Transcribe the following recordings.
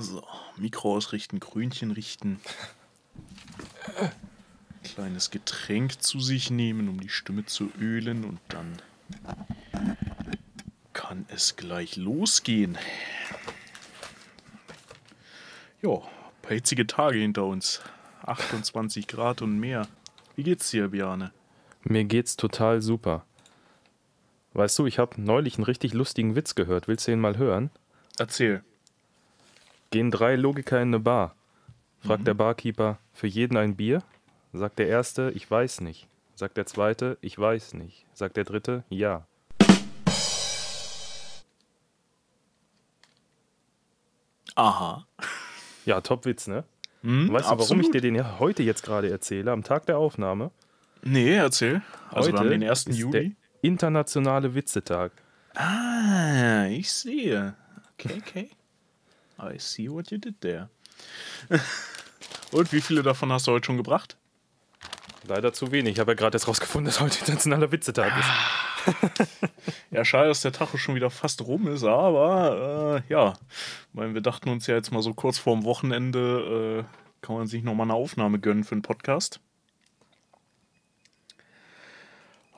So, Mikro ausrichten, Krönchen richten. Kleines Getränk zu sich nehmen, um die Stimme zu ölen und dann kann es gleich losgehen. Jo, ein paar hitzige Tage hinter uns. 28 Grad und mehr. Wie geht's dir, Biane? Mir geht's total super. Weißt du, ich habe neulich einen richtig lustigen Witz gehört. Willst du ihn mal hören? Erzähl. Gehen drei Logiker in eine Bar. Fragt mhm. der Barkeeper, für jeden ein Bier? Sagt der erste, ich weiß nicht. Sagt der zweite, ich weiß nicht. Sagt der dritte, ja. Aha. Ja, Topwitz, ne? Mhm, weißt du, absolut. warum ich dir den heute jetzt gerade erzähle, am Tag der Aufnahme? Nee, erzähl. Also heute wir haben den 1. Ist Juli. Der internationale Witzetag. Ah, ich sehe. Okay, okay. I see what you did there. Und wie viele davon hast du heute schon gebracht? Leider zu wenig. Ich habe ja gerade erst rausgefunden, dass heute internationaler Witzetag ist. ja, schade, dass der Tacho schon wieder fast rum ist, aber äh, ja, meine, wir dachten uns ja jetzt mal so kurz vorm Wochenende, äh, kann man sich nochmal eine Aufnahme gönnen für einen Podcast.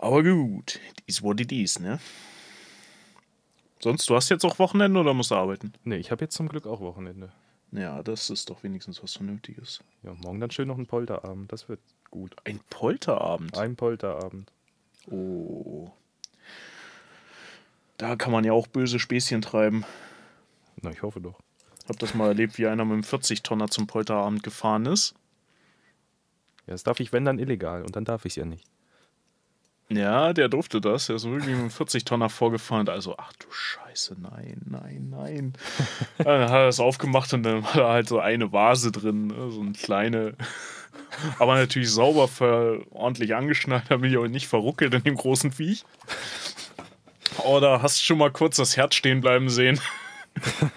Aber gut, it is what it is, ne? Sonst, du hast jetzt auch Wochenende oder musst du arbeiten? Nee, ich habe jetzt zum Glück auch Wochenende. Ja, das ist doch wenigstens was Vernünftiges. Ja, morgen dann schön noch ein Polterabend. Das wird gut. Ein Polterabend? Ein Polterabend. Oh. Da kann man ja auch böse Späßchen treiben. Na, ich hoffe doch. Hab das mal erlebt, wie einer mit einem 40-Tonner zum Polterabend gefahren ist. Ja, das darf ich, wenn dann illegal und dann darf ich es ja nicht. Ja, der durfte das. Er ist wirklich mit einem 40-Tonner vorgefahren. Also, ach du Scheiße, nein, nein, nein. dann hat er das aufgemacht und dann war da halt so eine Vase drin, ne, so eine kleine. Aber natürlich sauber, ordentlich angeschnallt, damit ihr euch nicht verruckelt in dem großen Viech. Oder hast du schon mal kurz das Herz stehen bleiben sehen?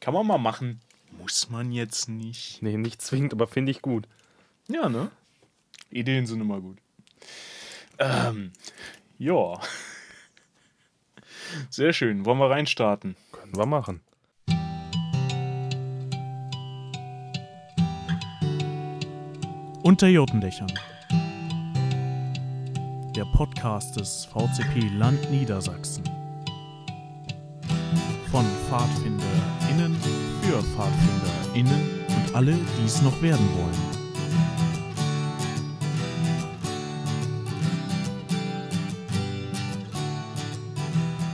Kann man mal machen. Muss man jetzt nicht. Nee, nicht zwingend, aber finde ich gut. Ja, ne? Ideen sind immer gut. Ähm, ja. Sehr schön. Wollen wir reinstarten? Können wir machen. Unter Jotendächern. Der Podcast des VCP Land Niedersachsen. Von PfadfinderInnen für PfadfinderInnen und alle, die es noch werden wollen.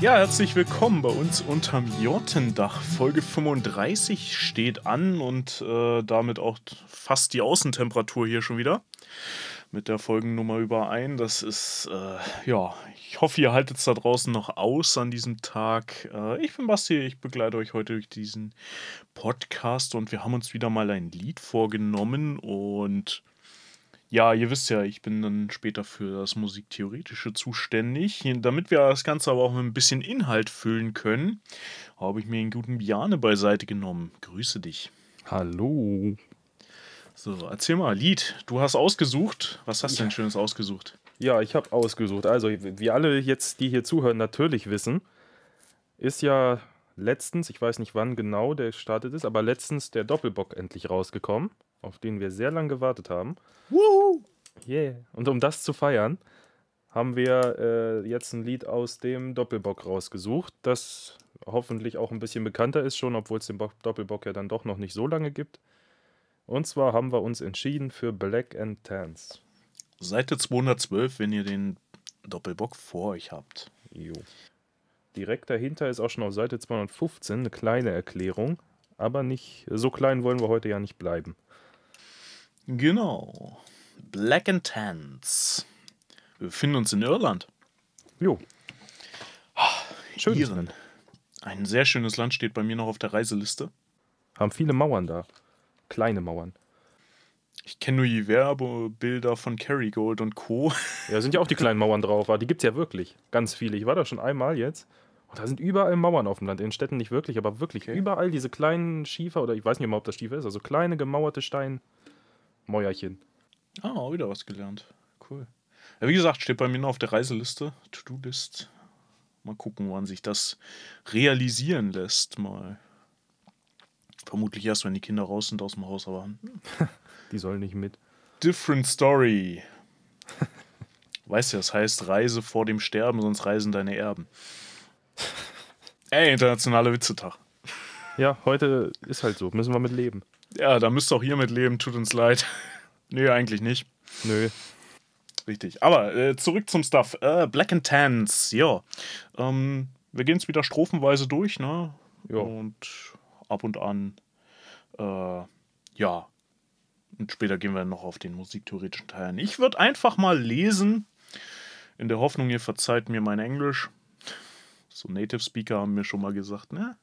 Ja, herzlich willkommen bei uns unterm Jottendach. Folge 35 steht an und äh, damit auch fast die Außentemperatur hier schon wieder mit der Folgennummer überein. Das ist, äh, ja, ich hoffe, ihr haltet es da draußen noch aus an diesem Tag. Äh, ich bin Basti, ich begleite euch heute durch diesen Podcast und wir haben uns wieder mal ein Lied vorgenommen und ja, ihr wisst ja, ich bin dann später für das Musiktheoretische zuständig. Damit wir das Ganze aber auch mit ein bisschen Inhalt füllen können, habe ich mir den guten Biane beiseite genommen. Grüße dich. Hallo. So, erzähl mal, Lied, du hast ausgesucht. Was hast du denn Schönes ausgesucht? Ja, ich habe ausgesucht. Also, wie alle jetzt, die hier zuhören, natürlich wissen, ist ja letztens, ich weiß nicht wann genau der gestartet ist, aber letztens der Doppelbock endlich rausgekommen auf den wir sehr lange gewartet haben. Woo! Yeah. Und um das zu feiern, haben wir äh, jetzt ein Lied aus dem Doppelbock rausgesucht, das hoffentlich auch ein bisschen bekannter ist schon, obwohl es den Bo Doppelbock ja dann doch noch nicht so lange gibt. Und zwar haben wir uns entschieden für Black and Tans. Seite 212, wenn ihr den Doppelbock vor euch habt. Jo. Direkt dahinter ist auch schon auf Seite 215 eine kleine Erklärung, aber nicht so klein wollen wir heute ja nicht bleiben. Genau. Black and Tans. Wir befinden uns in Irland. Jo. Ach, Schön. Iren. Ein sehr schönes Land steht bei mir noch auf der Reiseliste. Haben viele Mauern da. Kleine Mauern. Ich kenne nur die Werbebilder von Kerrygold und Co. Ja, sind ja auch die kleinen Mauern drauf, aber die gibt es ja wirklich. Ganz viele. Ich war da schon einmal jetzt. Und da sind überall Mauern auf dem Land. In Städten nicht wirklich, aber wirklich okay. überall diese kleinen Schiefer oder ich weiß nicht mal, ob das Schiefer ist, also kleine gemauerte Steine. Mäuerchen. Ah, wieder was gelernt. Cool. Ja, wie gesagt, steht bei mir noch auf der Reiseliste, To-Do-List. Mal gucken, wann sich das realisieren lässt, mal. Vermutlich erst, wenn die Kinder raus sind aus dem Haus, aber. die sollen nicht mit. Different Story. weißt du, das heißt Reise vor dem Sterben, sonst reisen deine Erben. Ey, internationale Witzetag. Ja, heute ist halt so. Müssen wir mit leben. Ja, da müsst ihr auch hier mit leben, tut uns leid. Nö, eigentlich nicht. Nö. Richtig. Aber äh, zurück zum Stuff. Äh, Black and Tans, ja. Ähm, wir gehen es wieder strophenweise durch, ne? Ja. Und ab und an, äh, ja. Und später gehen wir noch auf den musiktheoretischen Teil ein. Ich würde einfach mal lesen, in der Hoffnung, ihr verzeiht mir mein Englisch. So Native Speaker haben mir schon mal gesagt, ne?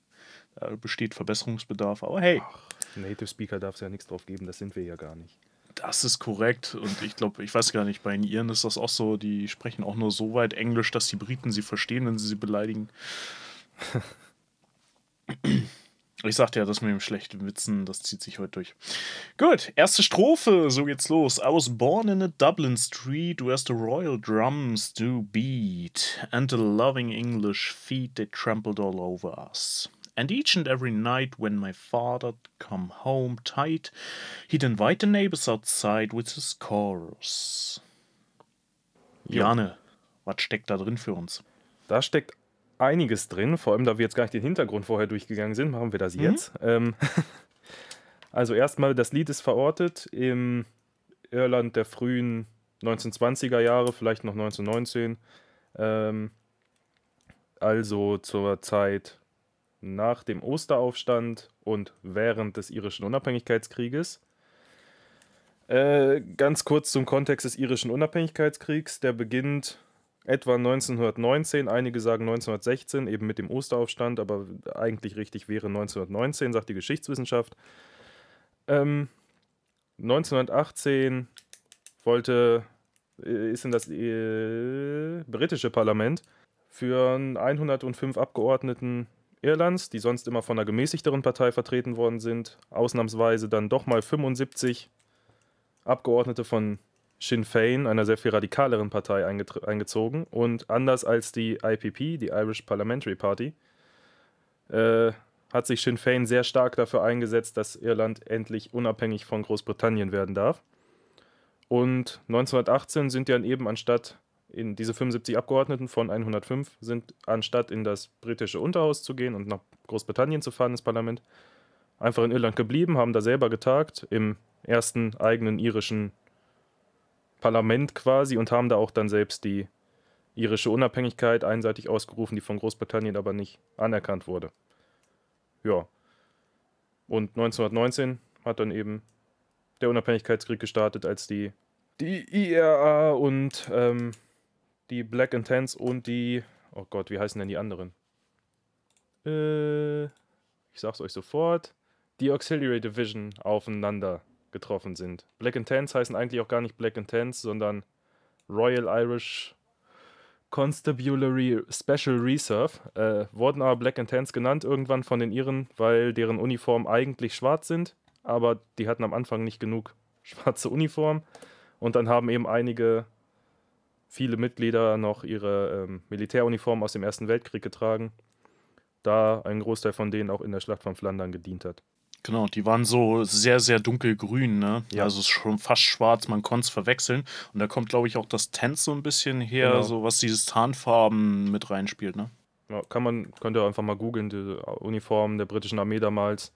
Da besteht Verbesserungsbedarf, aber hey. Ach, Native Speaker darf es ja nichts drauf geben, das sind wir ja gar nicht. Das ist korrekt. Und ich glaube, ich weiß gar nicht, bei den Iren ist das auch so, die sprechen auch nur so weit Englisch, dass die Briten sie verstehen, wenn sie sie beleidigen. Ich sagte ja, das mit dem schlechten Witzen, das zieht sich heute durch. Gut, erste Strophe, so geht's los. I was born in a Dublin street where the royal drums do beat and the loving English feet they trampled all over us and each and every night when my father come home tight, he'd invite the neighbors outside with his chorus. Jane, was steckt da drin für uns? Da steckt einiges drin, vor allem da wir jetzt gar nicht den Hintergrund vorher durchgegangen sind, machen wir das mhm. jetzt. Ähm, also erstmal, das Lied ist verortet im Irland der frühen 1920er Jahre, vielleicht noch 1919. Ähm, also zur Zeit nach dem Osteraufstand und während des irischen Unabhängigkeitskrieges. Äh, ganz kurz zum Kontext des irischen Unabhängigkeitskriegs. Der beginnt etwa 1919, einige sagen 1916, eben mit dem Osteraufstand, aber eigentlich richtig wäre 1919, sagt die Geschichtswissenschaft. Ähm, 1918 wollte, äh, ist in das äh, britische Parlament für 105 Abgeordneten Irlands, die sonst immer von einer gemäßigteren Partei vertreten worden sind, ausnahmsweise dann doch mal 75 Abgeordnete von Sinn Fein, einer sehr viel radikaleren Partei, eingezogen. Und anders als die IPP, die Irish Parliamentary Party, äh, hat sich Sinn Fein sehr stark dafür eingesetzt, dass Irland endlich unabhängig von Großbritannien werden darf. Und 1918 sind dann eben anstatt in diese 75 Abgeordneten von 105 sind, anstatt in das britische Unterhaus zu gehen und nach Großbritannien zu fahren, ins Parlament, einfach in Irland geblieben, haben da selber getagt, im ersten eigenen irischen Parlament quasi und haben da auch dann selbst die irische Unabhängigkeit einseitig ausgerufen, die von Großbritannien aber nicht anerkannt wurde. Ja. Und 1919 hat dann eben der Unabhängigkeitskrieg gestartet, als die, die IRA und ähm, die Black Intense und die. Oh Gott, wie heißen denn die anderen? Äh, ich sag's euch sofort. Die Auxiliary Division aufeinander getroffen sind. Black Intense heißen eigentlich auch gar nicht Black Intense, sondern Royal Irish Constabulary Special Reserve, äh, wurden aber Black Intense genannt irgendwann von den Iren, weil deren Uniformen eigentlich schwarz sind, aber die hatten am Anfang nicht genug schwarze Uniformen. Und dann haben eben einige viele Mitglieder noch ihre ähm, Militäruniform aus dem Ersten Weltkrieg getragen, da ein Großteil von denen auch in der Schlacht von Flandern gedient hat. Genau, die waren so sehr, sehr dunkelgrün, ne? Ja. Also schon fast schwarz, man konnte es verwechseln. Und da kommt, glaube ich, auch das Tent so ein bisschen her, genau. so was dieses Tarnfarben mit reinspielt, ne? Ja, kann man, könnt ihr einfach mal googeln, die Uniformen der britischen Armee damals.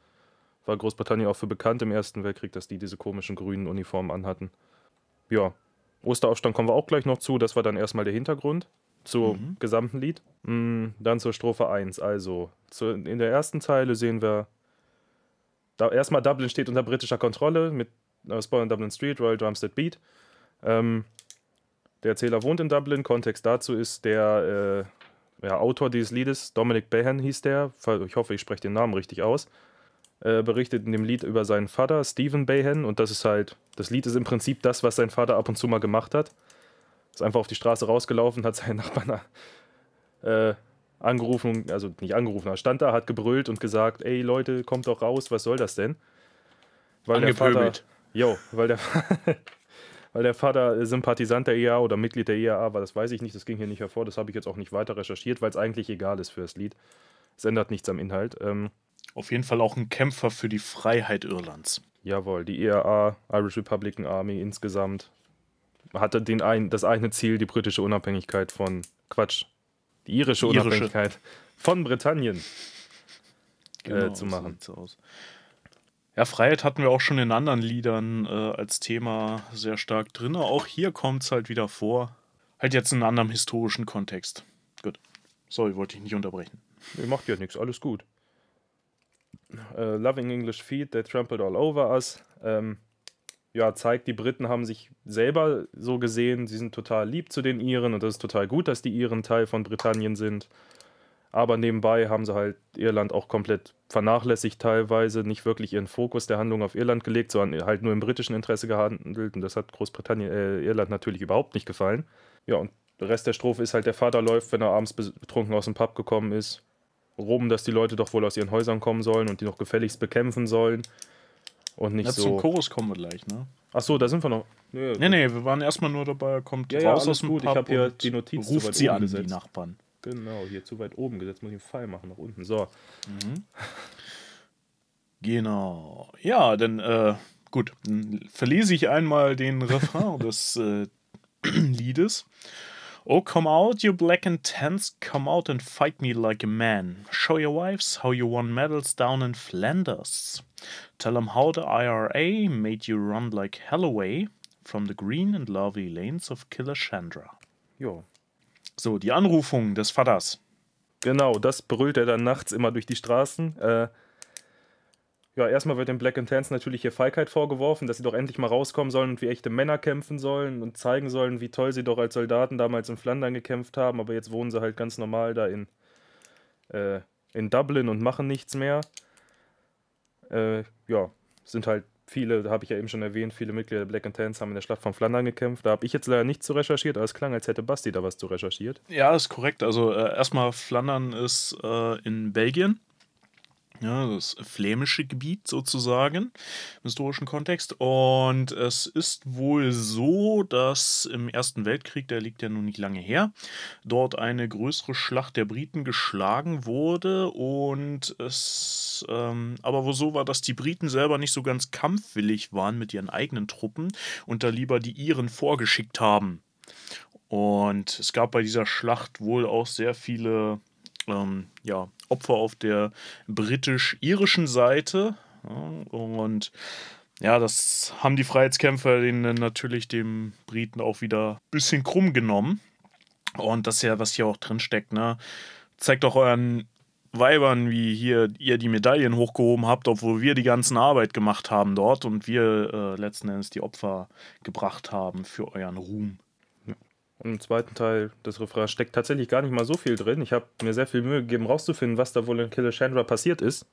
War Großbritannien auch für bekannt im Ersten Weltkrieg, dass die diese komischen grünen Uniformen anhatten. Ja, Osteraufstand kommen wir auch gleich noch zu. Das war dann erstmal der Hintergrund zum mhm. gesamten Lied. Mm, dann zur Strophe 1. Also in der ersten Zeile sehen wir da erstmal Dublin steht unter britischer Kontrolle mit äh, Spoil Dublin Street, Royal Drumstead Beat. Ähm, der Erzähler wohnt in Dublin. Kontext dazu ist der äh, ja, Autor dieses Liedes, Dominic Behan hieß der. Ich hoffe, ich spreche den Namen richtig aus äh, berichtet in dem Lied über seinen Vater, Stephen Bayhan. Und das ist halt, das Lied ist im Prinzip das, was sein Vater ab und zu mal gemacht hat. Ist einfach auf die Straße rausgelaufen, hat seinen Nachbarn äh, angerufen, also nicht angerufen, er stand da, hat gebrüllt und gesagt, ey Leute, kommt doch raus, was soll das denn? Weil Angepöbelt. der Vater, yo, weil der, weil der Vater Sympathisant der EA oder Mitglied der EAA war, das weiß ich nicht, das ging hier nicht hervor, das habe ich jetzt auch nicht weiter recherchiert, weil es eigentlich egal ist für das Lied. Es ändert nichts am Inhalt. Ähm, auf jeden Fall auch ein Kämpfer für die Freiheit Irlands. Jawohl, die IRA, e Irish Republican Army insgesamt, hatte den ein, das eigene Ziel, die britische Unabhängigkeit von Quatsch, die irische, irische. Unabhängigkeit von Britannien äh, genau, äh, zu machen. So ja, Freiheit hatten wir auch schon in anderen Liedern äh, als Thema sehr stark drin. Auch hier kommt es halt wieder vor. Halt jetzt in einem anderen historischen Kontext. Gut. Sorry, wollte ich nicht unterbrechen. Nee, macht ja nichts, alles gut uh, Loving English Feet, They Trampled All Over Us. Ähm, ja, zeigt, die Briten haben sich selber so gesehen, sie sind total lieb zu den Iren und das ist total gut, dass die Iren Teil von Britannien sind. Aber nebenbei haben sie halt Irland auch komplett vernachlässigt teilweise, nicht wirklich ihren Fokus der Handlung auf Irland gelegt, sondern halt nur im britischen Interesse gehandelt und das hat Großbritannien, äh, Irland natürlich überhaupt nicht gefallen. Ja, und der Rest der Strophe ist halt, der Vater läuft, wenn er abends betrunken aus dem Pub gekommen ist rum, dass die Leute doch wohl aus ihren Häusern kommen sollen und die noch gefälligst bekämpfen sollen. Und nicht Jetzt so. Zum Chorus kommen wir gleich, ne? Ach so, da sind wir noch. Nee, nee, nee wir waren erstmal nur dabei, kommt ja, raus ja, aus dem gut. Pub ich habe hier die Notiz ruft sie an, gesetzt. die Nachbarn. Genau, hier zu weit oben gesetzt, muss ich einen Pfeil machen nach unten. So. Mhm. Genau. Ja, dann äh, gut, dann verlese ich einmal den Refrain des äh, Liedes. Oh, come out, you black and tans, come out and fight me like a man. Show your wives how you won medals down in Flanders. Tell them how the IRA made you run like hell away from the green and lovely lanes of Killer Chandra. Jo. So, die Anrufung des Vaters. Genau, das brüllt er dann nachts immer durch die Straßen. Äh, ja, erstmal wird den Black Tans natürlich hier Feigheit vorgeworfen, dass sie doch endlich mal rauskommen sollen und wie echte Männer kämpfen sollen und zeigen sollen, wie toll sie doch als Soldaten damals in Flandern gekämpft haben, aber jetzt wohnen sie halt ganz normal da in, äh, in Dublin und machen nichts mehr. Äh, ja, sind halt viele, habe ich ja eben schon erwähnt, viele Mitglieder der Black Tans haben in der Schlacht von Flandern gekämpft. Da habe ich jetzt leider nichts zu recherchiert, aber es klang, als hätte Basti da was zu recherchiert. Ja, ist korrekt. Also äh, erstmal Flandern ist äh, in Belgien ja, das flämische Gebiet sozusagen im historischen Kontext. Und es ist wohl so, dass im Ersten Weltkrieg, der liegt ja nun nicht lange her, dort eine größere Schlacht der Briten geschlagen wurde. Und es ähm, aber wo so war, dass die Briten selber nicht so ganz kampfwillig waren mit ihren eigenen Truppen und da lieber die Iren vorgeschickt haben. Und es gab bei dieser Schlacht wohl auch sehr viele ähm, ja, Opfer auf der britisch-irischen Seite. und ja, das haben die Freiheitskämpfer denen natürlich dem Briten auch wieder ein bisschen krumm genommen. Und das ist ja, was hier auch drin steckt, ne? Zeigt doch euren Weibern, wie hier ihr die Medaillen hochgehoben habt, obwohl wir die ganzen Arbeit gemacht haben dort und wir äh, letzten Endes die Opfer gebracht haben für euren Ruhm. Und im zweiten Teil des Refrains steckt tatsächlich gar nicht mal so viel drin. Ich habe mir sehr viel Mühe gegeben, rauszufinden, was da wohl in Killer Chandra passiert ist.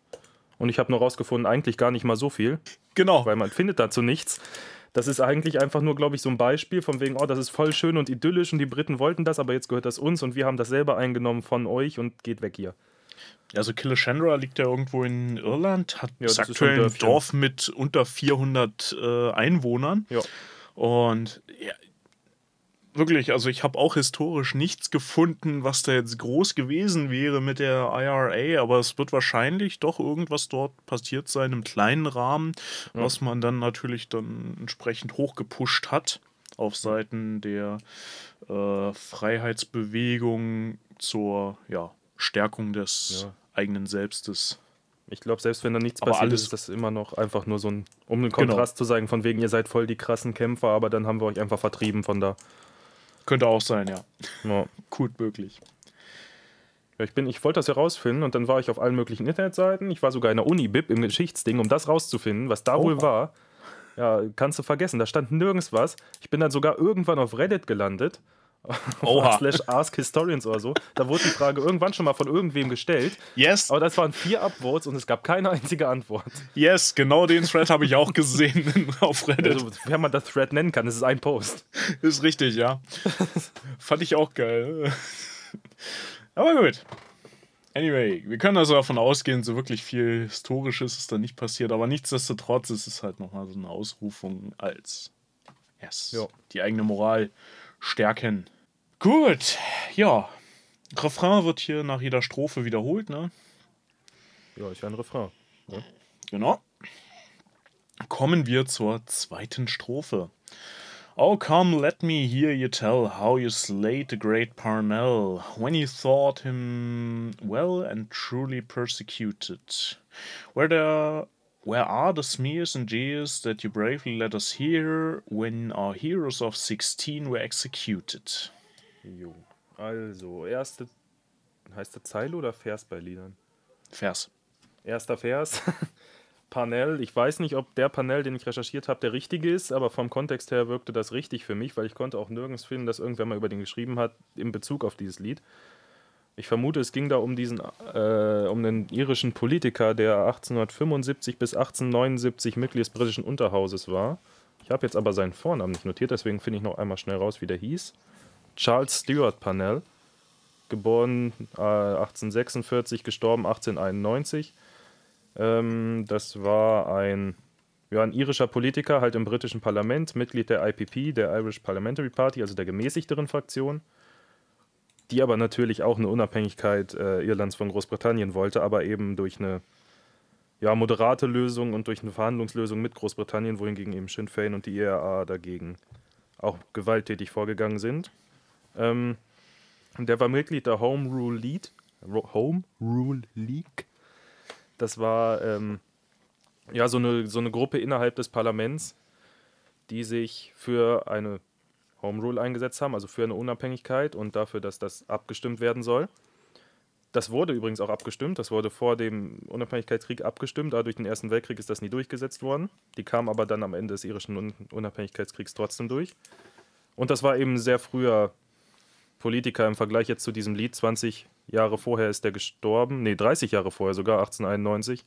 Und ich habe nur rausgefunden, eigentlich gar nicht mal so viel. Genau. Weil man findet dazu nichts. Das ist eigentlich einfach nur, glaube ich, so ein Beispiel von wegen, oh, das ist voll schön und idyllisch und die Briten wollten das, aber jetzt gehört das uns und wir haben das selber eingenommen von euch und geht weg hier. Also Chandra liegt ja irgendwo in Irland, hat ja, das aktuell ein Dorf mit unter 400 äh, Einwohnern. Ja. Und ja, wirklich, also ich habe auch historisch nichts gefunden, was da jetzt groß gewesen wäre mit der IRA, aber es wird wahrscheinlich doch irgendwas dort passiert sein im kleinen Rahmen, ja. was man dann natürlich dann entsprechend hochgepusht hat auf Seiten der äh, Freiheitsbewegung zur ja, Stärkung des ja. eigenen Selbstes. Ich glaube, selbst wenn da nichts aber passiert alles ist, das immer noch einfach nur so ein, um den genau. Kontrast genau. zu sagen, von wegen, ihr seid voll die krassen Kämpfer, aber dann haben wir euch einfach vertrieben von da. Könnte auch sein, ja. ja. Gut möglich. Ja, ich, ich wollte das herausfinden und dann war ich auf allen möglichen Internetseiten. Ich war sogar in der Uni-Bib im Geschichtsding, um das rauszufinden, was da oh. wohl war. Ja, kannst du vergessen, da stand nirgends was. Ich bin dann sogar irgendwann auf Reddit gelandet Oha. slash Ask Historians oder so. Da wurde die Frage irgendwann schon mal von irgendwem gestellt. Yes. Aber das waren vier Upvotes und es gab keine einzige Antwort. Yes, genau den Thread habe ich auch gesehen auf Reddit. Also, wenn man das Thread nennen kann, das ist ein Post. Ist richtig, ja. Fand ich auch geil. Aber gut. Anyway, wir können also davon ausgehen, so wirklich viel Historisches ist da nicht passiert, aber nichtsdestotrotz ist es halt nochmal so eine Ausrufung als yes, jo. die eigene Moral stärken. Gut, ja. Refrain wird hier nach jeder Strophe wiederholt, ne? Ja, ist ja ein Refrain. Ne? Genau. Kommen wir zur zweiten Strophe. Oh, come, let me hear you tell how you slayed the great Parnell, when you thought him well and truly persecuted. Where there Where are the smears and jeers that you bravely let us hear when our heroes of 16 were executed? Jo, also, erste. Heißt der Zeile oder Vers bei Liedern? Vers. Erster Vers. Panel, ich weiß nicht, ob der Panel, den ich recherchiert habe, der richtige ist, aber vom Kontext her wirkte das richtig für mich, weil ich konnte auch nirgends finden, dass irgendwer mal über den geschrieben hat in Bezug auf dieses Lied. Ich vermute, es ging da um diesen, äh, um den irischen Politiker, der 1875 bis 1879 Mitglied des britischen Unterhauses war. Ich habe jetzt aber seinen Vornamen nicht notiert, deswegen finde ich noch einmal schnell raus, wie der hieß. Charles Stuart Parnell, geboren äh, 1846, gestorben 1891. Ähm, das war ein, ja, ein irischer Politiker, halt im britischen Parlament, Mitglied der IPP, der Irish Parliamentary Party, also der gemäßigteren Fraktion die aber natürlich auch eine Unabhängigkeit äh, Irlands von Großbritannien wollte, aber eben durch eine ja, moderate Lösung und durch eine Verhandlungslösung mit Großbritannien, wohingegen eben Sinn Fein und die IRA e dagegen auch gewalttätig vorgegangen sind. Ähm, der war Mitglied der Home Rule League. Home Rule League. Das war ähm, ja so eine, so eine Gruppe innerhalb des Parlaments, die sich für eine Home Rule eingesetzt haben, also für eine Unabhängigkeit und dafür, dass das abgestimmt werden soll. Das wurde übrigens auch abgestimmt. Das wurde vor dem Unabhängigkeitskrieg abgestimmt. Aber durch den Ersten Weltkrieg ist das nie durchgesetzt worden. Die kam aber dann am Ende des irischen Unabhängigkeitskriegs trotzdem durch. Und das war eben sehr früher Politiker im Vergleich jetzt zu diesem Lied. 20 Jahre vorher ist er gestorben. Nee, 30 Jahre vorher sogar, 1891.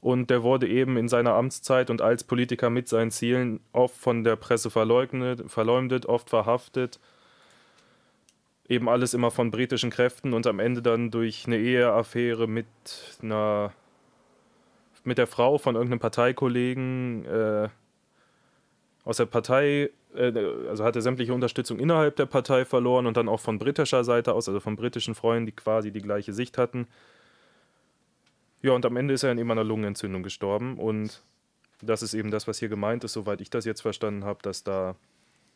Und der wurde eben in seiner Amtszeit und als Politiker mit seinen Zielen oft von der Presse verleugnet, verleumdet, oft verhaftet. Eben alles immer von britischen Kräften und am Ende dann durch eine Eheaffäre mit einer mit der Frau von irgendeinem Parteikollegen äh, aus der Partei, äh, also hat er sämtliche Unterstützung innerhalb der Partei verloren und dann auch von britischer Seite aus, also von britischen Freunden, die quasi die gleiche Sicht hatten, ja, und am Ende ist er an eben einer Lungenentzündung gestorben. Und das ist eben das, was hier gemeint ist, soweit ich das jetzt verstanden habe, dass da,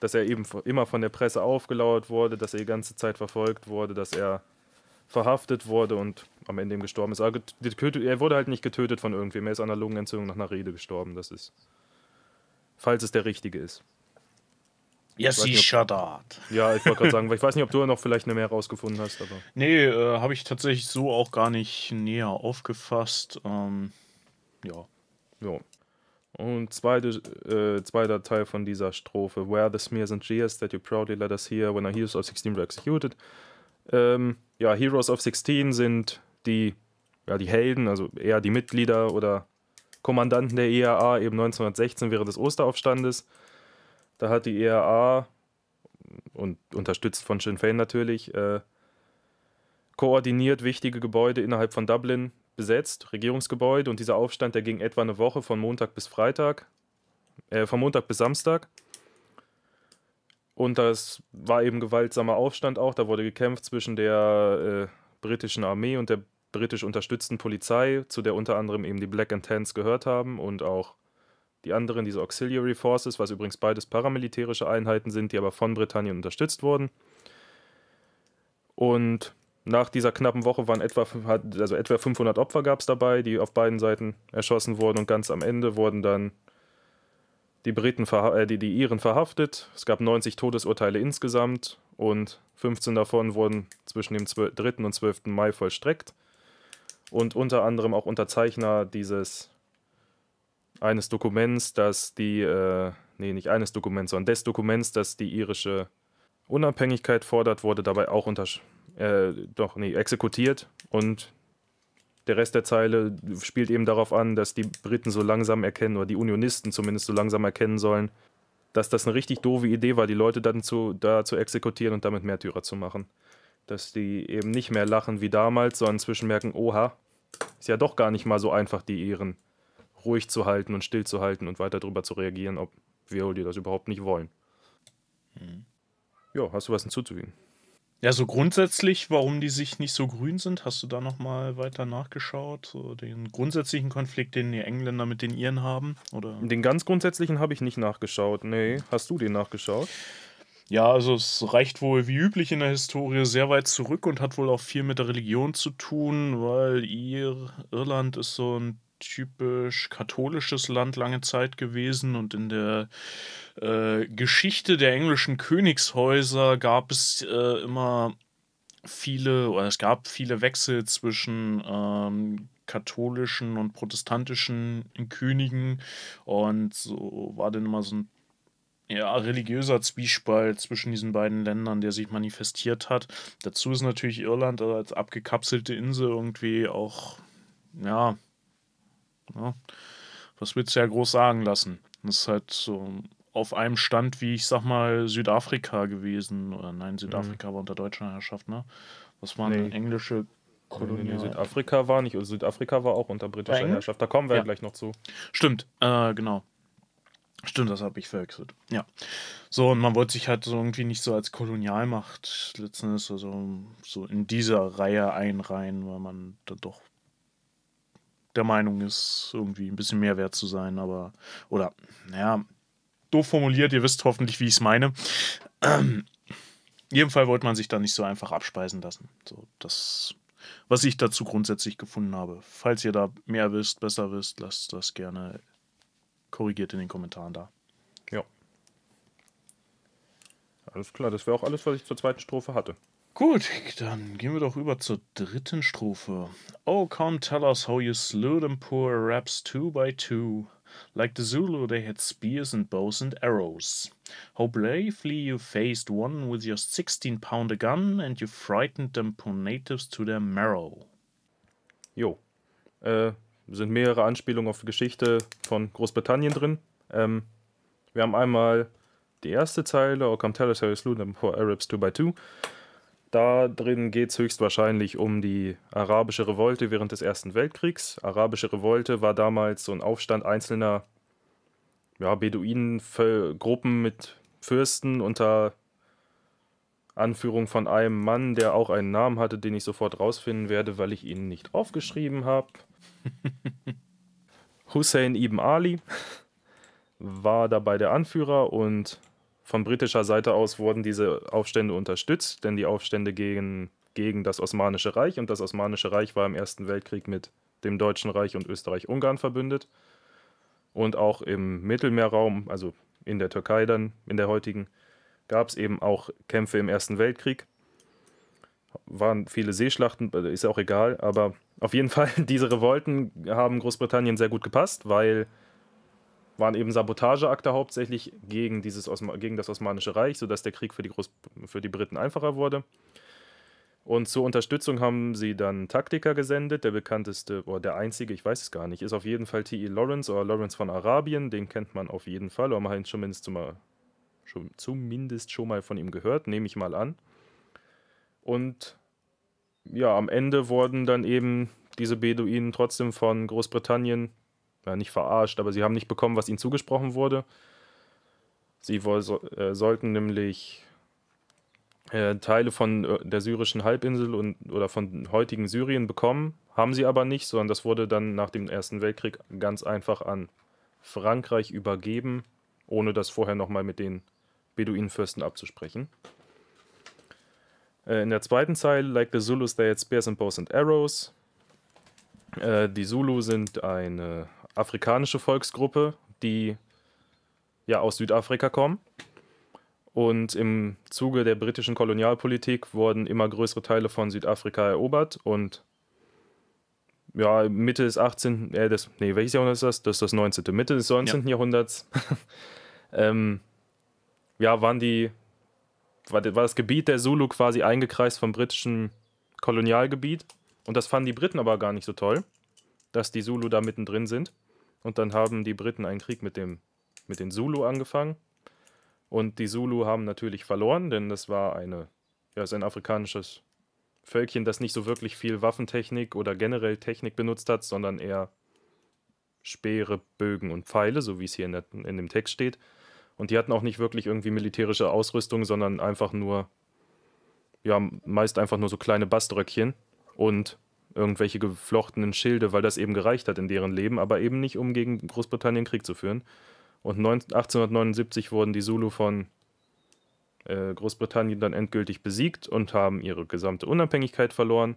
dass er eben immer von der Presse aufgelauert wurde, dass er die ganze Zeit verfolgt wurde, dass er verhaftet wurde und am Ende eben gestorben ist. Aber er wurde halt nicht getötet von irgendwem, er ist an einer Lungenentzündung nach einer Rede gestorben, das ist. Falls es der richtige ist. Ja, sie nicht, schaddert. Ja, ich wollte gerade sagen, weil ich weiß nicht, ob du noch vielleicht eine mehr rausgefunden hast. Aber. Nee, äh, habe ich tatsächlich so auch gar nicht näher aufgefasst. Ähm, ja. Ja. Und zweite, äh, zweiter Teil von dieser Strophe, Where the smears and jeers that you proudly let us hear when our heroes of 16 were executed. Ähm, ja, Heroes of 16 sind die, ja, die Helden, also eher die Mitglieder oder Kommandanten der IAA e eben 1916 während des Osteraufstandes. Da hat die ERA und unterstützt von Sinn Fein natürlich äh, koordiniert wichtige Gebäude innerhalb von Dublin besetzt, Regierungsgebäude und dieser Aufstand, der ging etwa eine Woche von Montag bis Freitag, äh, von Montag bis Samstag. Und das war eben gewaltsamer Aufstand auch. Da wurde gekämpft zwischen der äh, britischen Armee und der britisch unterstützten Polizei, zu der unter anderem eben die Black and Tans gehört haben und auch die anderen diese Auxiliary Forces, was übrigens beides paramilitärische Einheiten sind, die aber von Britannien unterstützt wurden. Und nach dieser knappen Woche waren etwa, also etwa 500 Opfer gab es dabei, die auf beiden Seiten erschossen wurden und ganz am Ende wurden dann die Briten, äh, die, die Iren verhaftet. Es gab 90 Todesurteile insgesamt und 15 davon wurden zwischen dem 3. und 12. Mai vollstreckt. Und unter anderem auch Unterzeichner dieses eines Dokuments, das die, äh, nee, nicht eines Dokuments, sondern des Dokuments, das die irische Unabhängigkeit fordert, wurde dabei auch unter, äh, doch, nee, exekutiert und der Rest der Zeile spielt eben darauf an, dass die Briten so langsam erkennen, oder die Unionisten zumindest so langsam erkennen sollen, dass das eine richtig doofe Idee war, die Leute dann zu, da zu exekutieren und damit Märtyrer zu machen. Dass die eben nicht mehr lachen wie damals, sondern zwischenmerken, oha, ist ja doch gar nicht mal so einfach, die Iren ruhig zu halten und still zu halten und weiter darüber zu reagieren, ob WoD das überhaupt nicht wollen. Hm. Ja, hast du was hinzuzufügen? Ja, so grundsätzlich, warum die sich nicht so grün sind, hast du da nochmal weiter nachgeschaut? So den grundsätzlichen Konflikt, den die Engländer mit den Iren haben? Oder? Den ganz grundsätzlichen habe ich nicht nachgeschaut. Nee, hast du den nachgeschaut? Ja, also es reicht wohl wie üblich in der Historie sehr weit zurück und hat wohl auch viel mit der Religion zu tun, weil Ir Irland ist so ein typisch katholisches Land lange Zeit gewesen und in der äh, Geschichte der englischen Königshäuser gab es äh, immer viele, oder es gab viele Wechsel zwischen ähm, katholischen und protestantischen Königen und so war dann immer so ein ja, religiöser Zwiespalt zwischen diesen beiden Ländern, der sich manifestiert hat. Dazu ist natürlich Irland als abgekapselte Insel irgendwie auch, ja, ja. Ne? Was willst du ja groß sagen lassen? Das ist halt so auf einem Stand wie, ich sag mal, Südafrika gewesen. Oder nein, Südafrika mhm. war unter deutscher Herrschaft, ne? Was waren nee. englische Kolonien? Nee, Südafrika war nicht. Und also Südafrika war auch unter britischer Engl? Herrschaft. Da kommen wir ja. gleich noch zu. Stimmt, äh, genau. Stimmt, das habe ich verwechselt. Ja. So, und man wollte sich halt so irgendwie nicht so als Kolonialmacht letztendlich also so in dieser Reihe einreihen, weil man da doch der Meinung ist, irgendwie ein bisschen mehr wert zu sein, aber, oder, naja, doof formuliert, ihr wisst hoffentlich, wie ich es meine. Ähm, Fall wollte man sich da nicht so einfach abspeisen lassen. So, das, was ich dazu grundsätzlich gefunden habe. Falls ihr da mehr wisst, besser wisst, lasst das gerne korrigiert in den Kommentaren da. Ja. Alles klar, das wäre auch alles, was ich zur zweiten Strophe hatte. Gut, dann gehen wir doch über zur dritten Strophe. Oh, come tell us how you slew them poor Arabs two by two. Like the Zulu, they had spears and bows and arrows. How bravely you faced one with your 16 pounder gun and you frightened them poor natives to their marrow. Jo, äh, sind mehrere Anspielungen auf die Geschichte von Großbritannien drin. Ähm, wir haben einmal die erste Zeile, Oh, come tell us how you slew them poor Arabs two by two. Da drin geht es höchstwahrscheinlich um die arabische Revolte während des Ersten Weltkriegs. Arabische Revolte war damals so ein Aufstand einzelner ja, Beduinengruppen mit Fürsten unter Anführung von einem Mann, der auch einen Namen hatte, den ich sofort rausfinden werde, weil ich ihn nicht aufgeschrieben habe. Hussein ibn Ali war dabei der Anführer und von britischer Seite aus wurden diese Aufstände unterstützt, denn die Aufstände gegen, gegen das Osmanische Reich und das Osmanische Reich war im Ersten Weltkrieg mit dem Deutschen Reich und Österreich-Ungarn verbündet. Und auch im Mittelmeerraum, also in der Türkei dann, in der heutigen, gab es eben auch Kämpfe im Ersten Weltkrieg. Waren viele Seeschlachten, ist ja auch egal, aber auf jeden Fall, diese Revolten haben Großbritannien sehr gut gepasst, weil waren eben Sabotageakte hauptsächlich gegen, dieses Osma gegen das Osmanische Reich, sodass der Krieg für die, Groß für die Briten einfacher wurde. Und zur Unterstützung haben sie dann Taktiker gesendet. Der bekannteste oder der einzige, ich weiß es gar nicht, ist auf jeden Fall T.E. Lawrence oder Lawrence von Arabien. Den kennt man auf jeden Fall oder man hat zumindest mal, schon, zumindest schon mal von ihm gehört, nehme ich mal an. Und ja, am Ende wurden dann eben diese Beduinen trotzdem von Großbritannien ja, nicht verarscht, aber sie haben nicht bekommen, was ihnen zugesprochen wurde. Sie so, äh, sollten nämlich äh, Teile von äh, der syrischen Halbinsel und, oder von heutigen Syrien bekommen, haben sie aber nicht, sondern das wurde dann nach dem Ersten Weltkrieg ganz einfach an Frankreich übergeben, ohne das vorher nochmal mit den Beduinenfürsten abzusprechen. Äh, in der zweiten Zeile, like the Zulus, they had spears and bows and arrows. Äh, die Zulu sind eine afrikanische Volksgruppe, die ja aus Südafrika kommen. Und im Zuge der britischen Kolonialpolitik wurden immer größere Teile von Südafrika erobert und ja, Mitte des 18. Äh, des, nee, welches Jahrhundert ist das? Das ist das 19. Mitte des 19. Ja. Jahrhunderts. ähm, ja, waren die, war, das Gebiet der Zulu quasi eingekreist vom britischen Kolonialgebiet. Und das fanden die Briten aber gar nicht so toll, dass die Zulu da mittendrin sind. Und dann haben die Briten einen Krieg mit, dem, mit den Zulu angefangen. Und die Zulu haben natürlich verloren, denn das war eine, ja, ist ein afrikanisches Völkchen, das nicht so wirklich viel Waffentechnik oder generell Technik benutzt hat, sondern eher Speere, Bögen und Pfeile, so wie es hier in, der, in dem Text steht. Und die hatten auch nicht wirklich irgendwie militärische Ausrüstung, sondern einfach nur, ja, meist einfach nur so kleine Baströckchen und irgendwelche geflochtenen Schilde, weil das eben gereicht hat in deren Leben, aber eben nicht, um gegen Großbritannien Krieg zu führen. Und 1879 wurden die Zulu von äh, Großbritannien dann endgültig besiegt und haben ihre gesamte Unabhängigkeit verloren.